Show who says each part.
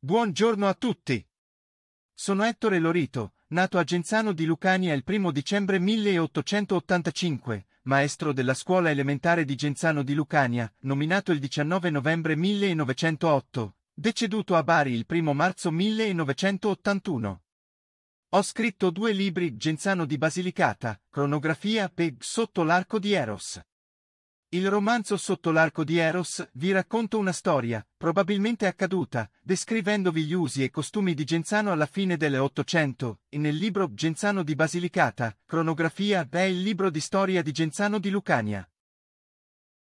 Speaker 1: Buongiorno a tutti! Sono Ettore Lorito, nato a Genzano di Lucania il 1 dicembre 1885, maestro della scuola elementare di Genzano di Lucania, nominato il 19 novembre 1908, deceduto a Bari il 1 marzo 1981. Ho scritto due libri Genzano di Basilicata, Cronografia Peg sotto l'arco di Eros. Il romanzo Sotto l'arco di Eros vi racconta una storia, probabilmente accaduta, descrivendovi gli usi e costumi di Genzano alla fine dell'Ottocento, e nel libro Genzano di Basilicata, Cronografia è il libro di storia di Genzano di Lucania.